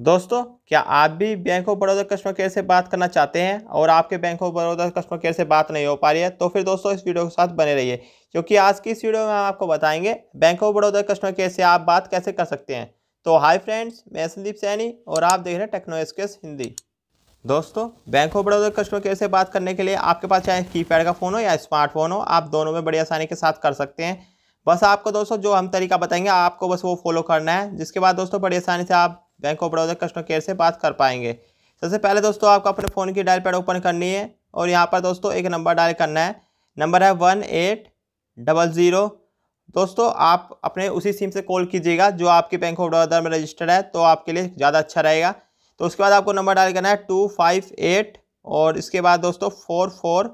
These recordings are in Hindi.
दोस्तों क्या आप भी bank of Baroda customer care से बात करना चाहते हैं और आपके bank of Baroda customer care से बात नहीं हो पा रही है तो फिर दोस्तों इस वीडियो के साथ बने रहिए क्योंकि आज की इस वीडियो में हम आपको बताएंगे bank of Baroda customer care से आप बात कैसे कर सकते हैं तो हाय फ्रेंड्स मैं संदीप सैनी और आप देख रहे हैं टेक्नो एक्सप्रेस हिंदी दोस्तों bank of Baroda customer care से बात करने के लिए आपके पास चाहे कीपैड का फ़ोन हो या स्मार्टफोन हो आप दोनों में बड़ी आसानी के साथ कर सकते हैं बस आपको दोस्तों जो हम तरीका बताएंगे आपको बस वो फॉलो करना है जिसके बाद दोस्तों बड़ी आसानी से आप bank of Baroda customer care से बात कर पाएंगे सबसे पहले दोस्तों आपको अपने फ़ोन की डायल पैड ओपन करनी है और यहाँ पर दोस्तों एक नंबर डायल करना है नंबर है वन एट डबल ज़ीरो दोस्तों आप अपने उसी सिम से कॉल कीजिएगा जो आपके बैंक ऑफ बड़ौदा में रजिस्टर्ड है तो आपके लिए ज़्यादा अच्छा रहेगा तो उसके बाद आपको नंबर डायल करना है टू फाइव एट और इसके बाद दोस्तों फोर फोर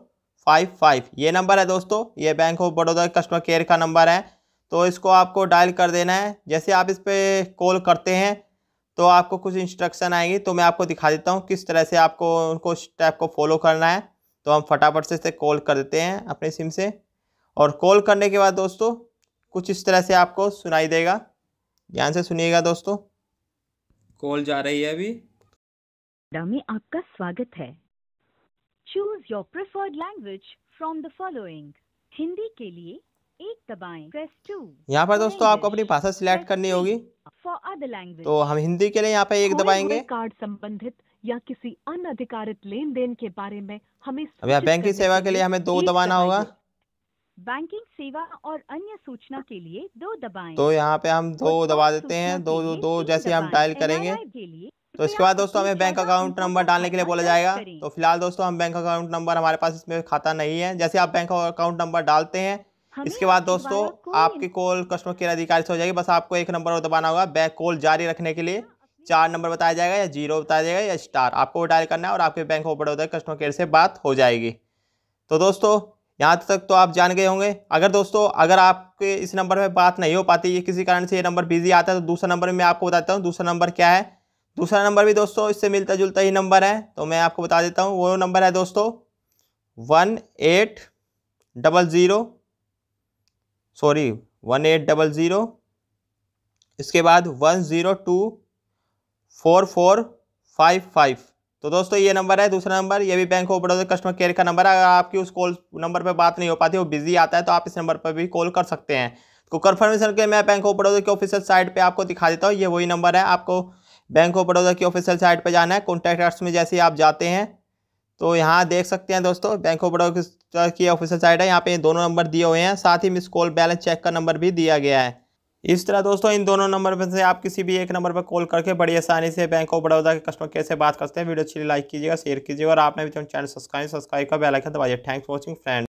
फाइव फाइव ये नंबर है दोस्तों ये bank of Baroda customer care का नंबर है तो इसको आपको डायल कर देना है जैसे आप इस पर कॉल करते हैं तो आपको कुछ इंस्ट्रक्शन आएगी तो मैं आपको दिखा देता हूँ किस तरह से आपको उनको स्टेप को फॉलो करना है तो हम फटाफट से इसे कॉल कर देते हैं अपने सिम से और कॉल करने के बाद दोस्तों कुछ इस तरह से आपको सुनाई देगा ध्यान से सुनिएगा दोस्तों कॉल जा रही है अभी में आपका स्वागत है choose your preferred language from the following Hindi के लिए एक दबाएं प्रेस टू यहाँ पर दोस्तों आपको अपनी भाषा सिलेक्ट करनी होगी तो हम हिंदी के लिए यहाँ पे एक दबाएंगे कार्ड संबंधित या किसी अन्य अधिकारित लेन देन के बारे में हमें अब यहाँ बैंकिंग सेवा के लिए हमें दो दबाना होगा बैंकिंग सेवा और अन्य सूचना के लिए दो दबाएं तो यहाँ पे हम दो दबा देते हैं दो दो, दो जैसे हम डायल करेंगे तो इसके बाद दोस्तों हमें बैंक अकाउंट नंबर डालने के लिए बोला जाएगा तो फिलहाल दोस्तों हम बैंक अकाउंट नंबर हमारे पास इसमें खाता नहीं है जैसे आप बैंक अकाउंट नंबर डालते हैं इसके बाद दोस्तों आपकी कॉल कस्टमर केयर अधिकारी से हो जाएगी बस आपको एक नंबर और दबाना होगा बैक कॉल जारी रखने के लिए हाँ, चार नंबर बताया जाएगा या जीरो बताया जाएगा या स्टार आपको वो डायल करना है और आपके बैंक होता है कस्टमर केयर से बात हो जाएगी तो दोस्तों यहाँ तक तो आप जान गए होंगे अगर दोस्तों अगर आपके इस नंबर में बात नहीं हो पाती ये किसी कारण से ये नंबर बिजी आता है तो दूसरा नंबर मैं आपको बताता हूँ दूसरा नंबर क्या है दूसरा नंबर भी दोस्तों इससे मिलता जुलता ही नंबर है तो मैं आपको बता देता हूँ वो नंबर है दोस्तों one eight double zero sorry one eight double zero इसके बाद one zero two four four five five तो दोस्तों ये नंबर है दूसरा नंबर ये भी bank of Baroda customer care का नंबर है अगर आपकी उस कॉल नंबर पर बात नहीं हो पाती वो बिजी आता है तो आप इस नंबर पर भी कॉल कर सकते हैं तो कन्फर्मेशन के मैं बैंक ऑफ बड़ौदा की ऑफिशियल साइट पर आपको दिखा देता हूँ ये वही नंबर है आपको बैंक ऑफ बड़ौदा की ऑफिशियल साइट पर जाना है कॉन्टैक्ट में जैसे आप जाते हैं तो यहाँ देख सकते हैं दोस्तों बैंक ऑफ बड़ौदा की ऑफिशियल साइट है यहाँ पे दोनों नंबर दिए हुए हैं साथ ही मिस कॉल बैलेंस चेक का नंबर भी दिया गया है इस तरह दोस्तों इन दोनों नंबर पर से आप किसी भी एक नंबर पर कॉल करके बड़ी आसानी से बैंक ऑफ बड़ौदा के कस्टमर केयर से बात करते हैं वीडियो अच्छी लाइक कीजिएगा शेयर कीजिएगा और आपने भी चैनल सब्सक्राइब सब्सक्राइब का बेल आइकन दबाइए थैंक्स फॉर वॉचिंग फ्रेंड